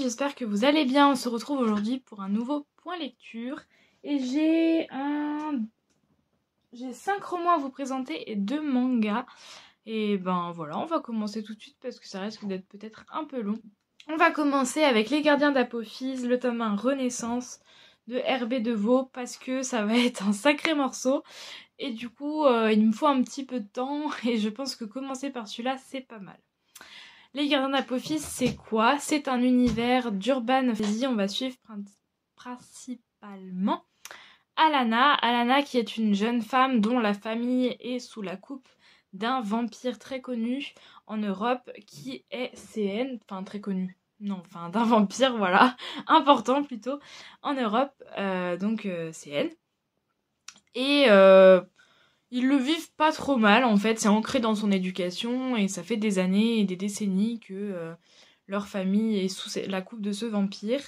j'espère que vous allez bien. On se retrouve aujourd'hui pour un nouveau point lecture. Et j'ai un... J'ai 5 romans à vous présenter et 2 mangas. Et ben voilà, on va commencer tout de suite parce que ça risque d'être peut-être un peu long. On va commencer avec Les Gardiens d'Apophis, le tome 1 Renaissance de Hervé Devaux parce que ça va être un sacré morceau. Et du coup, euh, il me faut un petit peu de temps et je pense que commencer par celui-là, c'est pas mal. Les Gardiens d'Apophis, c'est quoi C'est un univers d'urban fantasy. On va suivre principalement Alana. Alana qui est une jeune femme dont la famille est sous la coupe d'un vampire très connu en Europe qui est CN, enfin très connu. Non, enfin d'un vampire, voilà, important plutôt en Europe, euh, donc euh, CN. Et euh, ils le vivent pas trop mal en fait, c'est ancré dans son éducation et ça fait des années et des décennies que euh, leur famille est sous la coupe de ce vampire.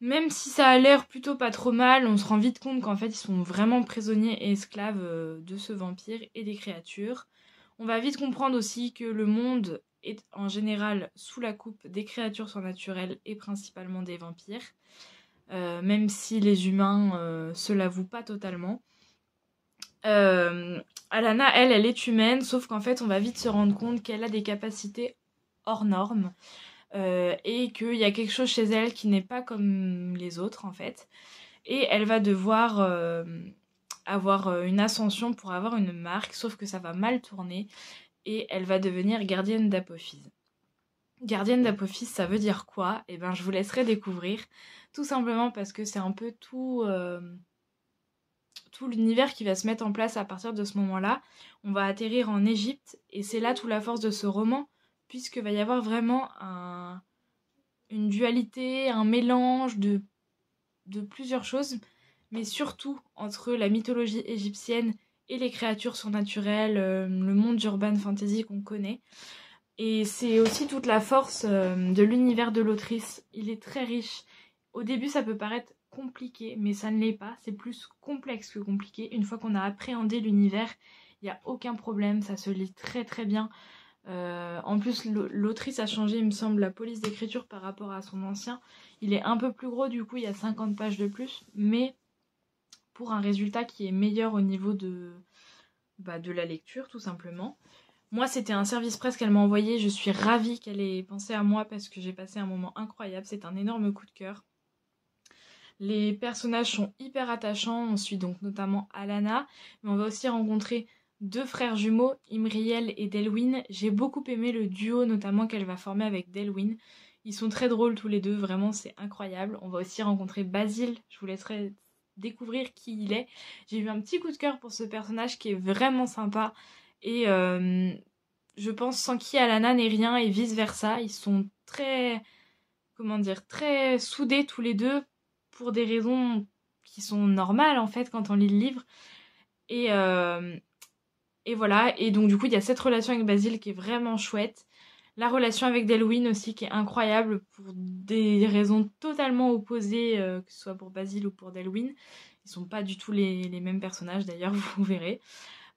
Même si ça a l'air plutôt pas trop mal, on se rend vite compte qu'en fait ils sont vraiment prisonniers et esclaves euh, de ce vampire et des créatures. On va vite comprendre aussi que le monde est en général sous la coupe des créatures surnaturelles et principalement des vampires, euh, même si les humains se l'avouent pas totalement. Euh, Alana, elle, elle est humaine, sauf qu'en fait, on va vite se rendre compte qu'elle a des capacités hors normes euh, et qu'il y a quelque chose chez elle qui n'est pas comme les autres, en fait. Et elle va devoir euh, avoir une ascension pour avoir une marque, sauf que ça va mal tourner et elle va devenir gardienne d'Apophis. Gardienne d'Apophis, ça veut dire quoi Eh bien, je vous laisserai découvrir, tout simplement parce que c'est un peu tout, tout l'univers qui va se mettre en place à partir de ce moment-là. On va atterrir en Égypte et c'est là toute la force de ce roman, puisque va y avoir vraiment une dualité, un mélange de, de plusieurs choses, mais surtout entre la mythologie égyptienne et les créatures surnaturelles, euh, le monde d'urban fantasy qu'on connaît. Et c'est aussi toute la force euh, de l'univers de l'autrice. Il est très riche. Au début, ça peut paraître compliqué, mais ça ne l'est pas, c'est plus complexe que compliqué. Une fois qu'on a appréhendé l'univers, il n'y a aucun problème, ça se lit très très bien. Euh, en plus, l'autrice a changé, il me semble, la police d'écriture par rapport à son ancien. Il est un peu plus gros, du coup, il y a 50 pages de plus, mais pour un résultat qui est meilleur au niveau de, bah, de la lecture, tout simplement. Moi, c'était un service presque qu'elle m'a envoyé. Je suis ravie qu'elle ait pensé à moi parce que j'ai passé un moment incroyable. C'est un énorme coup de cœur. Les personnages sont hyper attachants. On suit donc notamment Alana, mais on va aussi rencontrer deux frères jumeaux, Imriel et Delwyn. J'ai beaucoup aimé le duo notamment qu'elle va former avec Delwyn. Ils sont très drôles tous les deux, vraiment c'est incroyable. On va aussi rencontrer Basil. je vous laisserai découvrir qui il est. J'ai eu un petit coup de cœur pour ce personnage qui est vraiment sympa et euh, je pense sans qui Alana n'est rien et vice versa. Ils sont très, comment dire, très soudés tous les deux pour des raisons qui sont normales en fait quand on lit le livre. Et, euh, et voilà, et donc du coup il y a cette relation avec Basile qui est vraiment chouette. La relation avec Delwyn aussi qui est incroyable pour des raisons totalement opposées, euh, que ce soit pour Basile ou pour Delwyn. Ils sont pas du tout les, mêmes personnages d'ailleurs, vous verrez.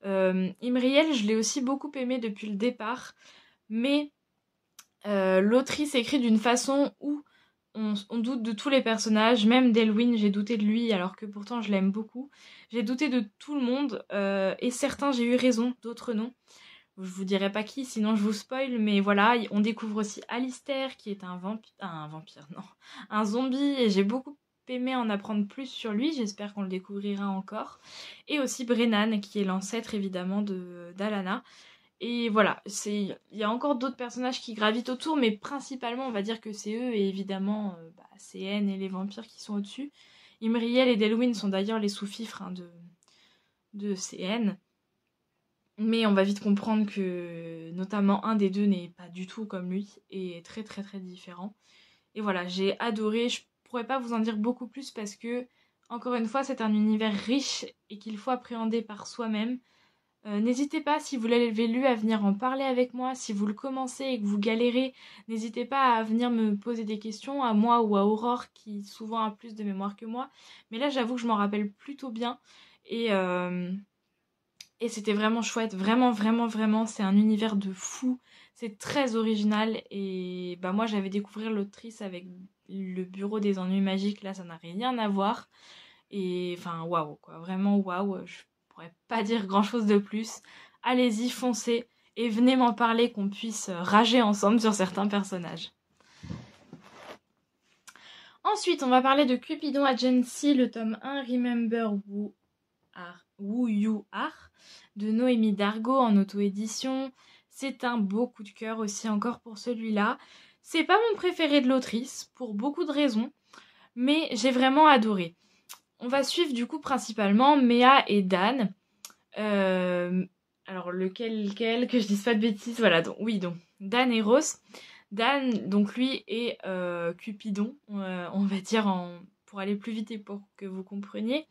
Euh, Imriel, je l'ai aussi beaucoup aimé depuis le départ, mais l'autrice écrit d'une façon où on, doute de tous les personnages, même d'Elwin, j'ai douté de lui alors que pourtant je l'aime beaucoup. J'ai douté de tout le monde euh, et certains j'ai eu raison, d'autres non. Je vous dirai pas qui, sinon je vous spoil, mais voilà, on découvre aussi Alistair qui est un vampire, un vampire, non, un zombie et j'ai beaucoup aimé en apprendre plus sur lui, j'espère qu'on le découvrira encore. Et aussi Brennan qui est l'ancêtre évidemment de d'Alana. Et voilà, il y a encore d'autres personnages qui gravitent autour, mais principalement, on va dire que c'est eux et évidemment euh, bah, CN et les vampires qui sont au-dessus. Imriel et Delwyn sont d'ailleurs les sous-fifres hein, de, de CN. Mais on va vite comprendre que notamment un des deux n'est pas du tout comme lui et est très très très différent. Et voilà, j'ai adoré, je pourrais pas vous en dire beaucoup plus parce que encore une fois, c'est un univers riche et qu'il faut appréhender par soi-même. Euh, n'hésitez pas, si vous l'avez lu, à venir en parler avec moi. Si vous le commencez et que vous galérez, n'hésitez pas à venir me poser des questions, à moi ou à Aurore, qui souvent a plus de mémoire que moi. Mais là, j'avoue que je m'en rappelle plutôt bien. Et, euh, et c'était vraiment chouette. Vraiment, vraiment, vraiment, c'est un univers de fou. C'est très original. Et bah, moi, j'avais découvert l'autrice avec le bureau des ennuis magiques. Là, ça n'a rien à voir. Et enfin, waouh, quoi. Vraiment, waouh. Je pas dire grand-chose de plus. Allez-y, foncez et venez m'en parler qu'on puisse euh, rager ensemble sur certains personnages. Ensuite, on va parler de Cupidon Agency, le tome 1 Remember Who, Are, You Are de Noémie Dargo en auto-édition. C'est un beau coup de cœur aussi encore pour celui-là. C'est pas mon préféré de l'autrice pour beaucoup de raisons, mais j'ai vraiment adoré. On va suivre du coup principalement Méa et Dan. Euh, alors lequel, lequel, que je dise pas de bêtises, voilà, donc oui, donc Dan et Rose. Dan, donc lui, est euh, Cupidon, euh, on va dire, en, pour aller plus vite et pour que vous compreniez.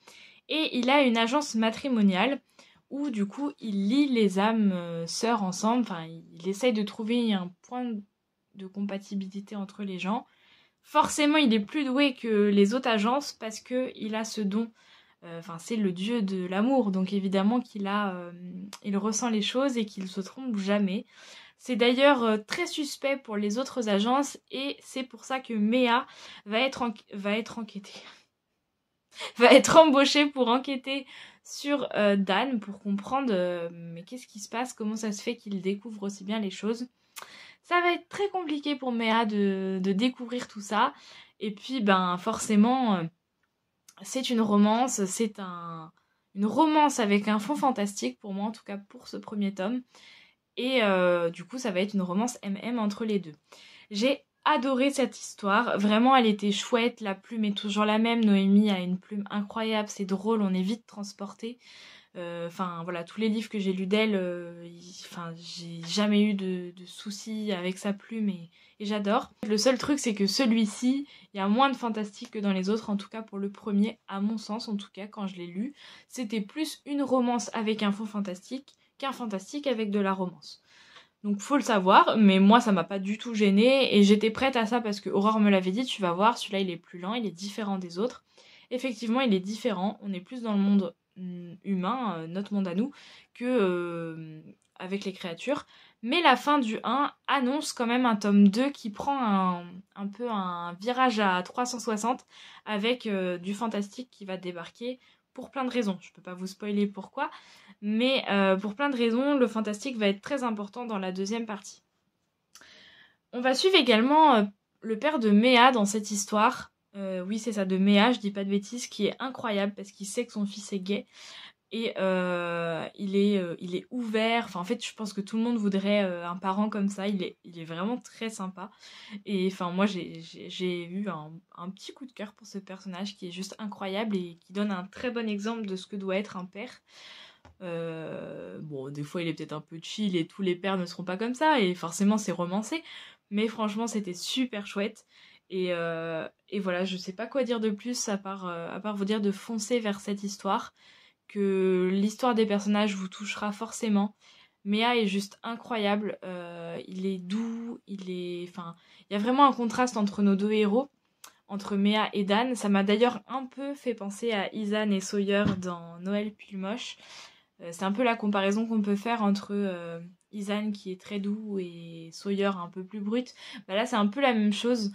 Et il a une agence matrimoniale où du coup il lie les âmes sœurs ensemble, enfin il essaye de trouver un point de compatibilité entre les gens forcément il est plus doué que les autres agences parce que il a ce don. Euh, enfin, c'est le dieu de l'amour, donc évidemment qu'il a, euh, il ressent les choses et qu'il se trompe jamais. C'est d'ailleurs euh, très suspect pour les autres agences et c'est pour ça que Méa va être, va être enquêtée. va être embauchée pour enquêter sur Dan pour comprendre mais qu'est-ce qui se passe, comment ça se fait qu'il découvre aussi bien les choses ça va être très compliqué pour Méa de, découvrir tout ça. Et puis, ben, forcément, euh, c'est une romance, c'est un, une romance avec un fond fantastique pour moi, en tout cas pour ce premier tome. Et euh, du coup, ça va être une romance MM entre les deux. J'ai adoré cette histoire. Vraiment, elle était chouette. La plume est toujours la même. Noémie a une plume incroyable. C'est drôle, on est vite transporté. Euh, enfin voilà, tous les livres que j'ai lus d'elle, euh, enfin j'ai jamais eu de, soucis avec sa plume et, j'adore. Le seul truc c'est que celui-ci, il y a moins de fantastique que dans les autres, en tout cas pour le premier, à mon sens, en tout cas quand je l'ai lu, c'était plus une romance avec un fond fantastique qu'un fantastique avec de la romance. Donc faut le savoir, mais moi ça m'a pas du tout gêné et j'étais prête à ça parce que Aurore me l'avait dit, tu vas voir, celui-là il est plus lent, il est différent des autres. Effectivement, il est différent, on est plus dans le monde Hum, humain, euh, notre monde à nous, que euh, avec les créatures. Mais la fin du 1 annonce quand même un tome 2 qui prend un, peu un virage à 360 avec euh, du fantastique qui va débarquer pour plein de raisons. Je ne peux pas vous spoiler pourquoi, mais pour plein de raisons, le fantastique va être très important dans la deuxième partie. On va suivre également le père de Méa dans cette histoire euh, oui, c'est ça, de Méa, je dis pas de bêtises, qui est incroyable parce qu'il sait que son fils est gay. Et euh, il, est, euh, il est ouvert. Enfin, en fait, je pense que tout le monde voudrait un parent comme ça. Il est, il est vraiment très sympa. Et enfin, moi, j'ai eu un, un, petit coup de cœur pour ce personnage qui est juste incroyable et qui donne un très bon exemple de ce que doit être un père. bon, des fois, il est peut-être un peu chill et tous les pères ne seront pas comme ça. Et forcément, c'est romancé. Mais franchement, c'était super chouette. Euh, et, voilà, je sais pas quoi dire de plus à part, euh, à part vous dire de foncer vers cette histoire, que l'histoire des personnages vous touchera forcément. Mea est juste incroyable, euh, il est doux, il est... Enfin, il y a vraiment un contraste entre nos deux héros, entre Mea et Dan. Ça m'a d'ailleurs un peu fait penser à Izan et Sawyer dans Noël Pulmoche. C'est un peu la comparaison qu'on peut faire entre... Izan qui est très doux et Sawyer un peu plus brut, bah là c'est un peu la même chose.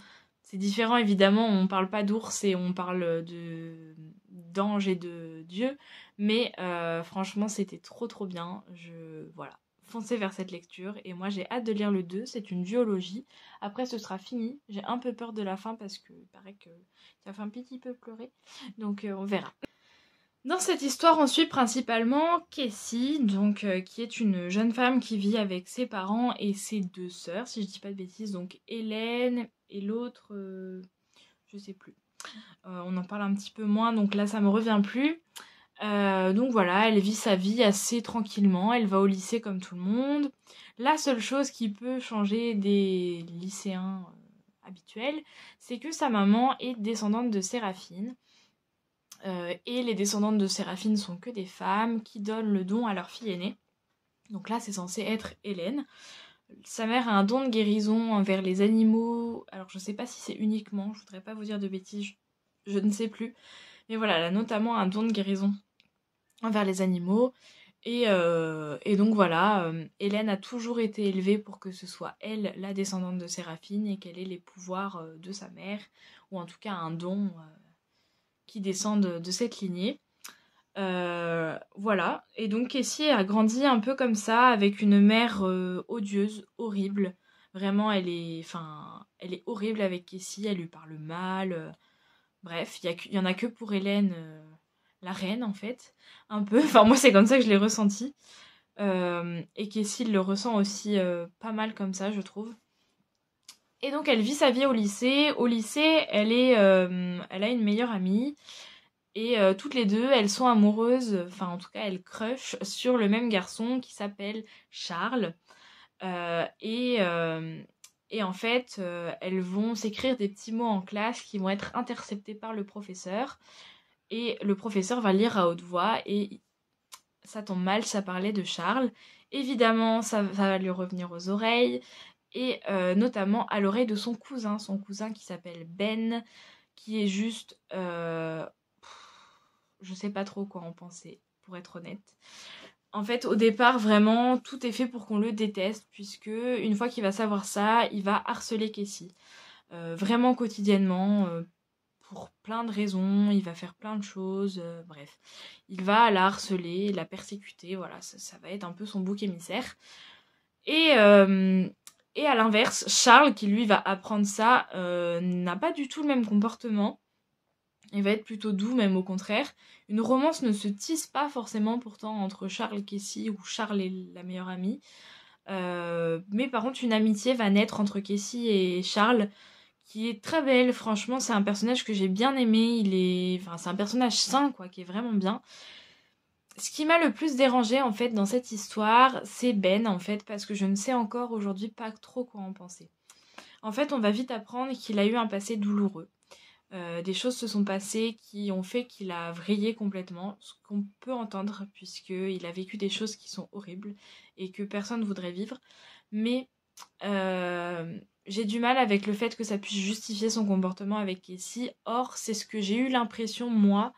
C'est différent évidemment, on parle pas d'ours et on parle de d'ange et de dieu, mais euh, franchement c'était trop trop bien. Je voilà, fonçais vers cette lecture et moi j'ai hâte de lire le 2, c'est une duologie. Après ce sera fini, j'ai un peu peur de la fin parce que il paraît que ça fait un petit peu pleurer, donc euh, on verra. Dans cette histoire, on suit principalement Cassie, donc euh, qui est une jeune femme qui vit avec ses parents et ses deux sœurs, si je dis pas de bêtises, donc Hélène et l'autre, je euh, je sais plus. Euh, on en parle un petit peu moins, donc là ça me revient plus. Euh, donc voilà, elle vit sa vie assez tranquillement, elle va au lycée comme tout le monde. La seule chose qui peut changer des lycéens habituels, c'est que sa maman est descendante de Séraphine. et les descendantes de Séraphine sont que des femmes qui donnent le don à leur fille aînée. Donc là, c'est censé être Hélène. Sa mère a un don de guérison envers les animaux. Alors je ne sais pas si c'est uniquement, je voudrais pas vous dire de bêtises, je, ne sais plus. Mais voilà, elle a notamment un don de guérison envers les animaux. Et, euh, et donc voilà, euh, Hélène a toujours été élevée pour que ce soit elle la descendante de Séraphine et qu'elle ait les pouvoirs euh, de sa mère, ou en tout cas un don qui descende de cette lignée. Euh, voilà. Et donc Cassie a grandi un peu comme ça, avec une mère euh, odieuse, horrible. Vraiment, elle est, enfin, elle est horrible avec Cassie. Elle lui parle mal. Euh. bref, il y, y, en a que pour Hélène, la reine en fait, un peu. Enfin, moi c'est comme ça que je l'ai ressenti. et Cassie le ressent aussi pas mal comme ça, je trouve. Et donc elle vit sa vie au lycée. Au lycée, elle est, elle a une meilleure amie. Et euh, toutes les deux, elles sont amoureuses, enfin en tout cas, elles crushent sur le même garçon qui s'appelle Charles. Euh, euh, et, en fait, elles vont s'écrire des petits mots en classe qui vont être interceptés par le professeur. Et le professeur va lire à haute voix et ça tombe mal, ça parlait de Charles. Évidemment, ça va lui revenir aux oreilles et notamment à l'oreille de son cousin, son cousin qui s'appelle Ben, qui est juste je sais pas trop quoi en penser, pour être honnête. En fait, au départ, vraiment, tout est fait pour qu'on le déteste, puisque une fois qu'il va savoir ça, il va harceler Casey. Euh, vraiment quotidiennement, euh, pour plein de raisons, il va faire plein de choses, euh, bref. Il va la harceler, la persécuter, voilà, ça, va être un peu son bouc émissaire. et à l'inverse, Charles, qui lui va apprendre ça, n'a pas du tout le même comportement. Il va être plutôt doux, même au contraire. Une romance ne se tisse pas forcément pourtant entre Charles et Cassie ou Charles est la meilleure amie. Euh, mais par contre, une amitié va naître entre Cassie et Charles, qui est très belle. Franchement, c'est un personnage que j'ai bien aimé. Il est, enfin, c'est un personnage sain, quoi, qui est vraiment bien. Ce qui m'a le plus dérangé en fait dans cette histoire, c'est Ben en fait, parce que je ne sais encore aujourd'hui pas trop quoi en penser. En fait, on va vite apprendre qu'il a eu un passé douloureux. Euh, des choses se sont passées qui ont fait qu'il a vrillé complètement, ce qu'on peut entendre puisqu'il a vécu des choses qui sont horribles et que personne ne voudrait vivre. Mais euh, j'ai du mal avec le fait que ça puisse justifier son comportement avec Casey. Or, c'est ce que j'ai eu l'impression, moi,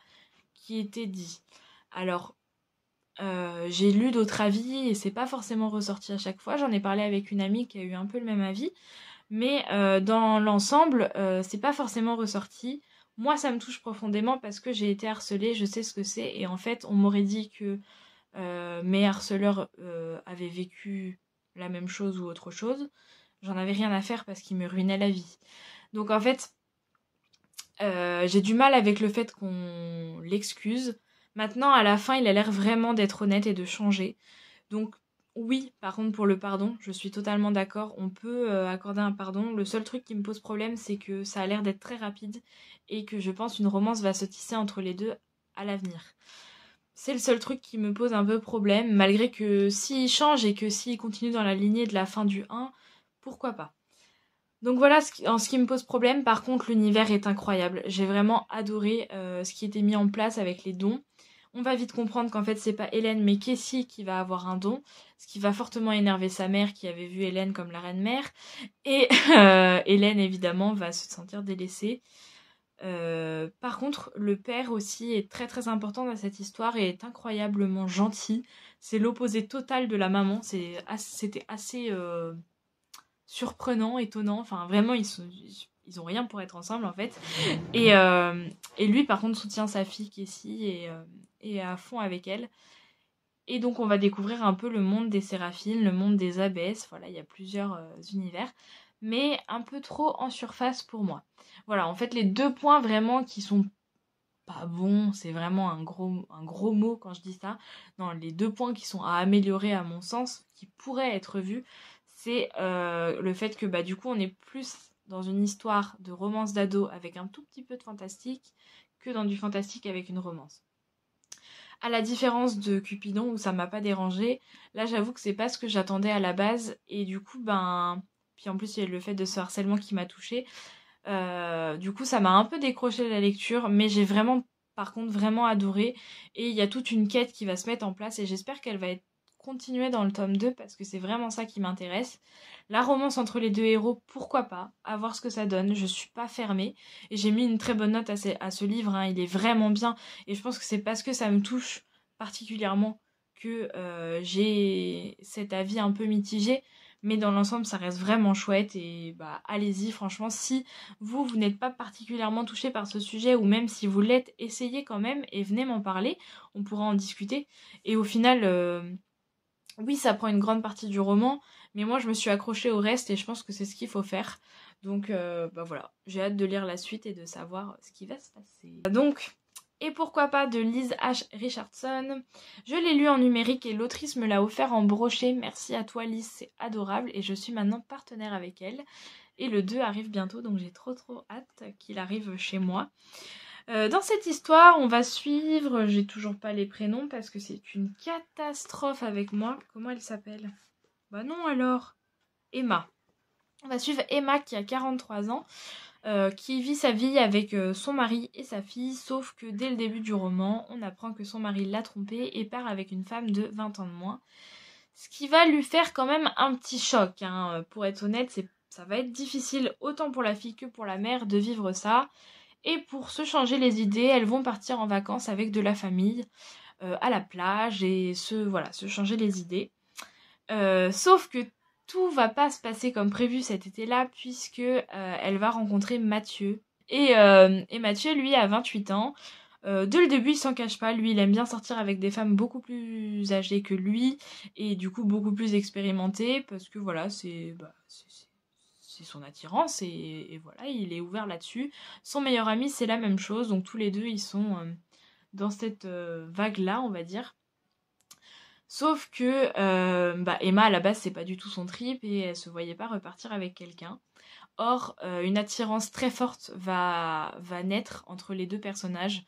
qui était dit. Alors, euh, j'ai lu d'autres avis et c'est pas forcément ressorti à chaque fois. J'en ai parlé avec une amie qui a eu un peu le même avis mais euh, dans l'ensemble, euh, c'est pas forcément ressorti. Moi, ça me touche profondément parce que j'ai été harcelée, je sais ce que c'est, et en fait, on m'aurait dit que euh, mes harceleurs avaient vécu la même chose ou autre chose. J'en avais rien à faire parce qu'ils me ruinaient la vie. Donc en fait, j'ai du mal avec le fait qu'on l'excuse. Maintenant, à la fin, il a l'air vraiment d'être honnête et de changer. Donc oui, par contre, pour le pardon, je suis totalement d'accord. On peut euh, accorder un pardon. Le seul truc qui me pose problème, c'est que ça a l'air d'être très rapide et que je pense une romance va se tisser entre les deux à l'avenir. C'est le seul truc qui me pose un peu problème, malgré que s'il change et que s'il continue dans la lignée de la fin du 1, pourquoi pas. Donc voilà ce qui, en ce qui me pose problème. Par contre, l'univers est incroyable. J'ai vraiment adoré euh, ce qui était mis en place avec les dons. On va vite comprendre qu'en fait, c'est pas Hélène, mais Cassie qui va avoir un don, ce qui va fortement énerver sa mère qui avait vu Hélène comme la reine mère. Et euh, Hélène, évidemment, va se sentir délaissée. Euh, par contre, le père aussi est très très important dans cette histoire et est incroyablement gentil. C'est l'opposé total de la maman. C'était assez, euh, surprenant, étonnant. Enfin, vraiment, ils sont ils ont rien pour être ensemble en fait. Et, euh, lui par contre soutient sa fille qui euh, est ici et à fond avec elle. Et donc on va découvrir un peu le monde des séraphines, le monde des abbesses, voilà, il y a plusieurs euh, univers, mais un peu trop en surface pour moi. Voilà, en fait les deux points vraiment qui sont pas bons, c'est vraiment un gros, un gros mot quand je dis ça, non, les deux points qui sont à améliorer à mon sens, qui pourraient être vus, c'est le fait que bah du coup on est plus dans une histoire de romance d'ado avec un tout petit peu de fantastique que dans du fantastique avec une romance. À la différence de Cupidon où ça m'a pas dérangé, là j'avoue que c'est pas ce que j'attendais à la base et du coup ben puis en plus il y a le fait de ce harcèlement qui m'a touchée. Euh, du coup ça m'a un peu décroché de la lecture mais j'ai vraiment par contre vraiment adoré et il y a toute une quête qui va se mettre en place et j'espère qu'elle va être continuer dans le tome 2 parce que c'est vraiment ça qui m'intéresse. La romance entre les deux héros, pourquoi pas, à voir ce que ça donne, je suis pas fermée. Et j'ai mis une très bonne note à ce, à ce livre, hein. il est vraiment bien. Et je pense que c'est parce que ça me touche particulièrement que euh, j'ai cet avis un peu mitigé. Mais dans l'ensemble, ça reste vraiment chouette et bah allez-y, franchement, si vous, vous n'êtes pas particulièrement touché par ce sujet ou même si vous l'êtes, essayez quand même et venez m'en parler, on pourra en discuter. Et au final, euh, oui, ça prend une grande partie du roman, mais moi je me suis accrochée au reste et je pense que c'est ce qu'il faut faire. Donc euh, bah voilà, j'ai hâte de lire la suite et de savoir ce qui va se passer. Donc, et pourquoi pas de Liz H. Richardson. Je l'ai lu en numérique et l'autrice me l'a offert en brochet. Merci à toi Liz, c'est adorable et je suis maintenant partenaire avec elle. Et le 2 arrive bientôt, donc j'ai trop trop hâte qu'il arrive chez moi. Euh, dans cette histoire, on va suivre, j'ai toujours pas les prénoms parce que c'est une catastrophe avec moi. Comment elle s'appelle Bah non alors, Emma. On va suivre Emma qui a 43 ans, euh, qui vit sa vie avec euh, son mari et sa fille, sauf que dès le début du roman, on apprend que son mari l'a trompée et part avec une femme de 20 ans de moins. Ce qui va lui faire quand même un petit choc. Hein. Pour être honnête, ça va être difficile, autant pour la fille que pour la mère, de vivre ça. Et pour se changer les idées, elles vont partir en vacances avec de la famille euh, à la plage et se, voilà, se changer les idées. Euh, sauf que tout va pas se passer comme prévu cet été-là puisque euh, elle va rencontrer Mathieu. Et, Mathieu, lui, a 28 ans. de le début, il s'en cache pas. Lui, il aime bien sortir avec des femmes beaucoup plus âgées que lui et du coup beaucoup plus expérimentées parce que voilà, c'est bah, c'est son attirance et, voilà, il est ouvert là-dessus. Son meilleur ami, c'est la même chose, donc tous les deux, ils sont euh, dans cette euh, vague-là, on va dire. Sauf que euh, bah, Emma, à la base, c'est pas du tout son trip et elle se voyait pas repartir avec quelqu'un. Or, une attirance très forte va, va naître entre les deux personnages.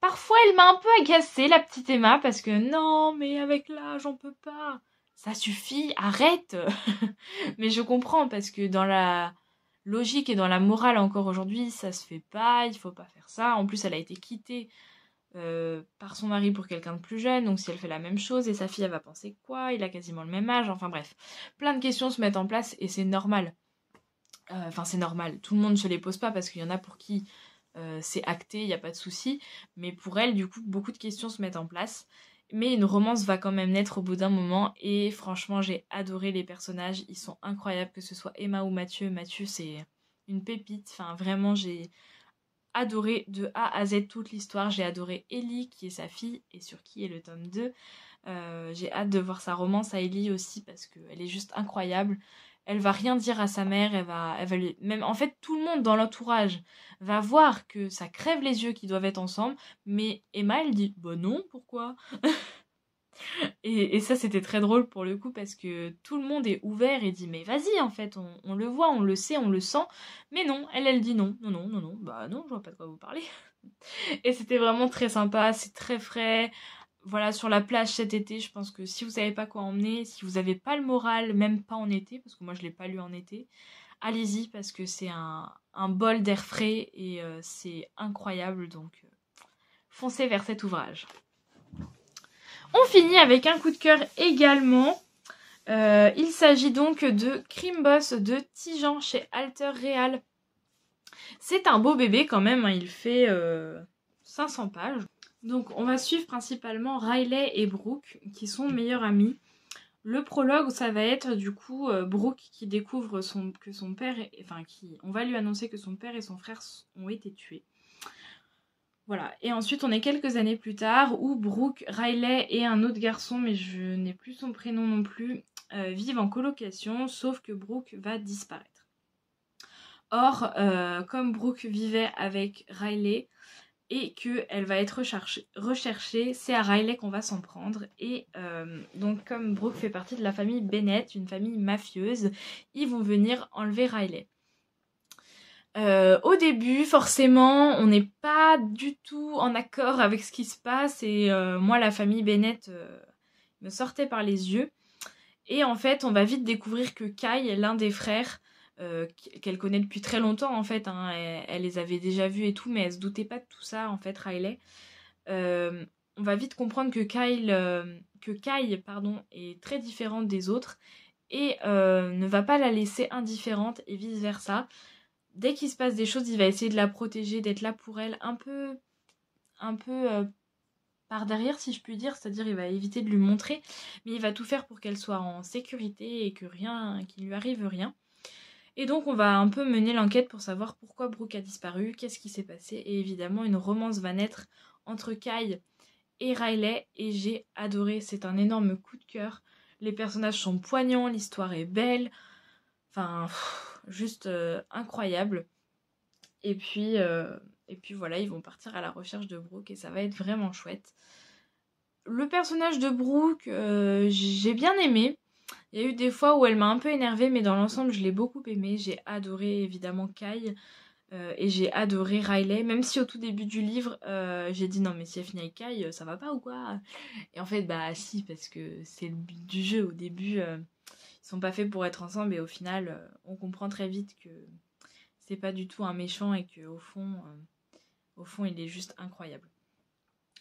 Parfois, elle m'a un peu agacée, la petite Emma, parce que non, mais avec l'âge, on peut pas ça suffit, arrête Mais je comprends parce que dans la logique et dans la morale encore aujourd'hui, ça se fait pas, il faut pas faire ça. En plus, elle a été quittée euh, par son mari pour quelqu'un de plus jeune, donc si elle fait la même chose et sa fille, elle va penser quoi Il a quasiment le même âge, enfin bref. Plein de questions se mettent en place et c'est normal. Euh, enfin, c'est normal, tout le monde ne se les pose pas parce qu'il y en a pour qui euh, c'est acté, il n'y a pas de souci, mais pour elle, du coup, beaucoup de questions se mettent en place mais une romance va quand même naître au bout d'un moment et franchement j'ai adoré les personnages, ils sont incroyables que ce soit Emma ou Mathieu. Mathieu c'est une pépite, enfin vraiment j'ai adoré de A à Z toute l'histoire, j'ai adoré Ellie qui est sa fille et sur qui est le tome 2. Euh, j'ai hâte de voir sa romance à Ellie aussi parce qu'elle est juste incroyable elle va rien dire à sa mère, elle va, elle va même en fait tout le monde dans l'entourage va voir que ça crève les yeux qu'ils doivent être ensemble, mais Emma elle dit bah non pourquoi et, et, ça c'était très drôle pour le coup parce que tout le monde est ouvert et dit mais vas-y en fait on, on, le voit, on le sait, on le sent, mais non elle elle dit non non non non non bah non je vois pas de quoi vous parler et c'était vraiment très sympa, c'est très frais voilà, sur la plage cet été, je pense que si vous savez pas quoi emmener, si vous n'avez pas le moral, même pas en été, parce que moi je l'ai pas lu en été, allez-y parce que c'est un, bol d'air frais et euh, c'est incroyable. Donc euh, foncez vers cet ouvrage. On finit avec un coup de cœur également. Euh, il s'agit donc de Crime Boss de Tijan chez Alter Real. C'est un beau bébé quand même, hein, il fait 500 pages. Donc on va suivre principalement Riley et Brooke, qui sont meilleurs amis. Le prologue, ça va être du coup euh, Brooke qui découvre que son père, enfin qui, on va lui annoncer que son père et son frère ont été tués. Voilà. Et ensuite, on est quelques années plus tard où Brooke, Riley et un autre garçon, mais je n'ai plus son prénom non plus, euh, vivent en colocation, sauf que Brooke va disparaître. Or, euh, comme Brooke vivait avec Riley, et qu'elle va être recherchée. C'est à Riley qu'on va s'en prendre. Et euh, donc comme Brooke fait partie de la famille Bennett, une famille mafieuse, ils vont venir enlever Riley. Euh, au début, forcément, on n'est pas du tout en accord avec ce qui se passe et euh, moi, la famille Bennett me sortait par les yeux. Et en fait, on va vite découvrir que Kai, l'un des frères, euh, qu'elle connaît depuis très longtemps en fait. Hein. Elle, les avait déjà vus et tout, mais elle se doutait pas de tout ça en fait, Riley. Euh, on va vite comprendre que Kyle, euh, que Kyle pardon, est très différente des autres et ne va pas la laisser indifférente et vice versa. Dès qu'il se passe des choses, il va essayer de la protéger, d'être là pour elle, un peu, un peu par derrière, si je puis dire, c'est-à-dire il va éviter de lui montrer, mais il va tout faire pour qu'elle soit en sécurité et que rien, qu'il lui arrive rien. Et donc on va un peu mener l'enquête pour savoir pourquoi Brooke a disparu, qu'est-ce qui s'est passé, et évidemment une romance va naître entre Kai et Riley, et j'ai adoré, c'est un énorme coup de cœur. Les personnages sont poignants, l'histoire est belle, enfin juste euh, incroyable. Et puis, euh, et puis voilà, ils vont partir à la recherche de Brooke et ça va être vraiment chouette. Le personnage de Brooke, euh, j'ai bien aimé. Il y a eu des fois où elle m'a un peu énervée, mais dans l'ensemble, je l'ai beaucoup aimée. J'ai adoré évidemment Kai euh, et j'ai adoré Riley, même si au tout début du livre, euh, j'ai dit non, mais si elle finit avec Kai, euh, ça va pas ou quoi Et en fait, bah si, parce que c'est le but du jeu. Au début, ils sont pas faits pour être ensemble et au final, on comprend très vite que c'est pas du tout un méchant et qu'au fond, au fond, il est juste incroyable.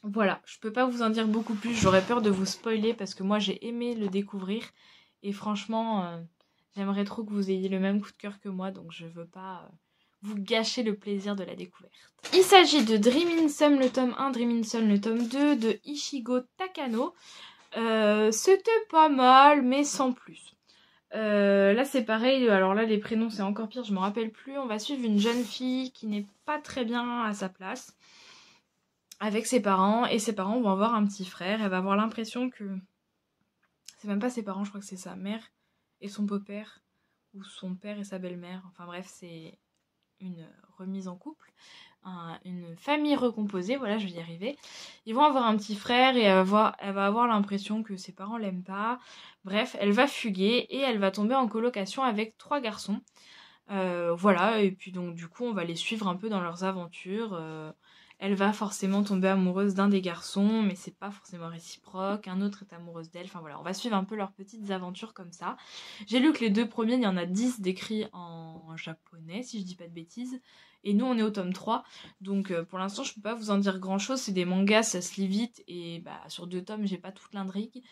Voilà, je peux pas vous en dire beaucoup plus, j'aurais peur de vous spoiler parce que moi j'ai aimé le découvrir et franchement, euh, j'aimerais trop que vous ayez le même coup de cœur que moi, donc je veux pas euh, vous gâcher le plaisir de la découverte. Il s'agit de Dream Sum, le tome 1, Dream Sun, le tome 2, de Ishigo Takano. Euh, c'était pas mal, mais sans plus. là c'est pareil, alors là les prénoms c'est encore pire, je me rappelle plus. On va suivre une jeune fille qui n'est pas très bien à sa place avec ses parents et ses parents vont avoir un petit frère. Elle va avoir l'impression que c'est même pas ses parents, je crois que c'est sa mère et son beau-père, ou son père et sa belle-mère. Enfin bref, c'est une remise en couple, une famille recomposée, voilà, je vais y arriver. Ils vont avoir un petit frère et elle va avoir, elle va avoir l'impression que ses parents l'aiment pas. Bref, elle va fuguer et elle va tomber en colocation avec trois garçons. Euh, voilà, et puis donc du coup, on va les suivre un peu dans leurs aventures. Euh, elle va forcément tomber amoureuse d'un des garçons, mais c'est pas forcément réciproque, un autre est amoureuse d'elle, enfin voilà, on va suivre un peu leurs petites aventures comme ça. J'ai lu que les deux premiers, il y en a dix décrits en japonais, si je dis pas de bêtises, et nous on est au tome 3, donc euh, pour l'instant je peux pas vous en dire grand chose, c'est des mangas, ça se lit vite, et bah sur deux tomes j'ai pas toute l'intrigue,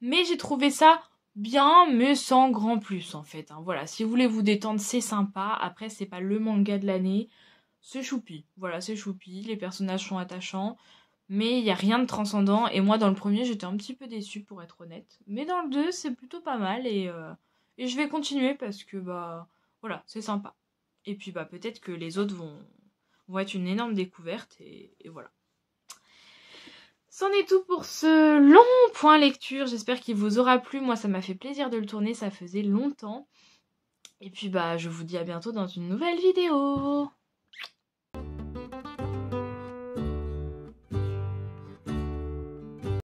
mais j'ai trouvé ça bien, mais sans grand plus en fait. Hein. Voilà, si vous voulez vous détendre, c'est sympa. Après, c'est pas le manga de l'année c'est choupi. Voilà, c'est choupi. Les personnages sont attachants. Mais il n'y a rien de transcendant. Et moi, dans le premier, j'étais un petit peu déçue, pour être honnête. Mais dans le deux, c'est plutôt pas mal. Et, euh, je vais continuer parce que, bah, voilà, c'est sympa. Et puis, bah, peut-être que les autres vont, vont être une énorme découverte. et voilà. C'en est tout pour ce long point lecture. J'espère qu'il vous aura plu. Moi, ça m'a fait plaisir de le tourner. Ça faisait longtemps. Et puis, bah, je vous dis à bientôt dans une nouvelle vidéo.